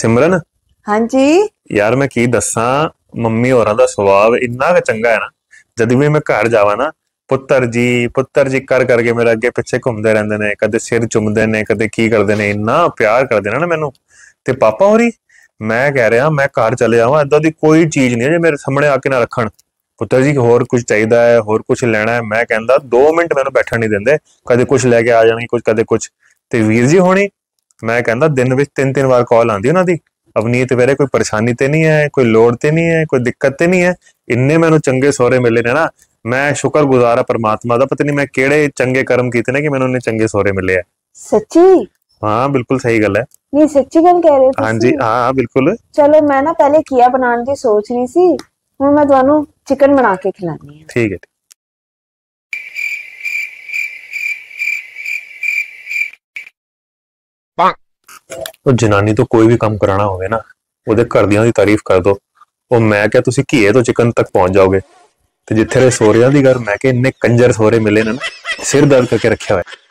ਸਿਮਰਨ ਹਾਂਜੀ ਯਾਰ ਮੈਂ ਕੀ ਦੱਸਾਂ ਮੰਮੀ ਹੋਰਾਂ ਦਾ ਸੁਭਾਅ ਇੰਨਾ ਕਿ ਚੰਗਾ ਹੈ ਨਾ ਜਦ ਵੀ ਮੈਂ ਘਰ ਜਾਵਾਂ ਨਾ ਪੁੱਤਰ ਜੀ ਪੁੱਤਰ ਜੀ ਕਰ ਕਰਕੇ ਮੇਰੇ ਅੱਗੇ ਪਿੱਛੇ ਘੁੰਮਦੇ ਰਹਿੰਦੇ ਨੇ ਕਦੇ ਸਿਰ ਚੁੰਮਦੇ ਨੇ ਕਦੇ ਕੀ ਕਰਦੇ ਨੇ ਇੰਨਾ ਪਿਆਰ ਕਰਦੇ ਨੇ ਨਾ ਮੈਨੂੰ ਤੇ ਪਾਪਾ ਹੋਰੀ ਮੈਂ ਕਹਿ ਰਿਹਾ ਮੈਂ ਘਰ ਚਲੇ ਜਾਵਾਂ ਇਦਾਂ ਦੀ ਕੋਈ ਚੀਜ਼ ਨਹੀਂ ਜੇ ਮੇਰੇ ਸਾਹਮਣੇ ਆ ਕੇ ਨਾ ਰੱਖਣ ਪੁੱਤਰ ਜੀ ਹੋਰ ਕੁਝ ਚਾਹੀਦਾ ਹੈ ਹੋਰ ਕੁਝ ਲੈਣਾ ਹੈ ਮੈਂ ਕਹਿੰਦਾ 2 ਮਿੰਟ ਮੈਨੂੰ ਬੈਠਣ ਨਹੀਂ ਦਿੰਦੇ ਕਦੇ ਕੁਝ ਲੈ ਕੇ ਆ ਜਾਣਗੇ ਕੁਝ ਕਦੇ ਕੁਝ ਤੇ ਵੀਰ ਜੀ ਹੋਣੀ ਮੈਂ ਕਹਿੰਦਾ ਦਿਨ ਵਿੱਚ ਤਿੰਨ ਤਿੰਨ ਵਾਰ ਕਾਲ ਆਉਂਦੀ ਉਹਨਾਂ ਦੀ ਅਵਨੀਤ ਵੀਰੇ ਕੋਈ ਪਰੇਸ਼ਾਨੀ ਤੇ ਨਹੀਂ ਹੈ ਕੋਈ ਲੋੜ ਤੇ ਨਹੀਂ ਹੈ ਕੋਈ ਦਿੱਕਤ ਤੇ ਨਹੀਂ ਹੈ ਇੰਨੇ ਮੈਨੂੰ ਚੰਗੇ ਸਹੁਰੇ ਮਿਲੇ ਨੇ ਨਾ ਮੈਂ ਸ਼ੁਕਰਗੁਜ਼ਾਰ ਆ ਪਰਮਾਤਮਾ ਦਾ ਪਤਾ ਨਹੀਂ ਮੈਂ ਕਿਹੜੇ ਚੰਗੇ ਕਰਮ ਕੀਤੇ ਨੇ ਕਿ ਮੈਨੂੰ ਇੰਨੇ ਚੰਗੇ ਸਹੁਰੇ ਮਿਲੇ ਆ ਸੱਚੀ ਹਾਂ ਬਿਲਕੁਲ ਸਹੀ ਗੱਲ ਹੈ ਨਹੀਂ ਸੱਚੀ ਗੱਲ ਕਹਿ ਰਹੇ ਹੋ ਤੁਸੀਂ ਹਾਂਜੀ ਹਾਂ ਬਿਲਕੁਲ ਚਲੋ ਮੈਂ ਨਾ ਪਹਿਲੇ ਕੀਆ ਬਣਾਉਣ ਦੀ ਸੋਚ ਰਹੀ ਸੀ ਹੁਣ ਮੈਂ ਤੁਹਾਨੂੰ ਚਿਕਨ ਬਣਾ ਕੇ ਖਿਲਾਣੀ ਹੈ ਠੀਕ ਹੈ ਉਹ ਜਨਾਨੀ ਤੋਂ ਕੋਈ ਵੀ ਕੰਮ ਕਰਾਣਾ ਹੋਵੇ ਨਾ ਉਹਦੇ ਘਰਦਿਆਂ ਦੀ ਤਾਰੀਫ ਕਰ ਦੋ ਉਹ ਮੈਂ ਕਿਹਾ ਤੁਸੀਂ ਘੀਏ ਤੋਂ ਚਿਕਨ ਤੱਕ ਪਹੁੰਚ ਜਾਓਗੇ ਤੇ ਜਿੱਥੇ ਰੇ ਸੋਰਿਆਂ ਦੀ ਗੱਲ ਮੈਂ ਕਿ ਇੰਨੇ ਕੰਜਰ ਸੋਰੇ ਮਿਲੇ ਨੇ ਨਾ ਸਿਰ ਦਰਦ ਕਰਕੇ ਰੱਖਿਆ ਹੋਇਆ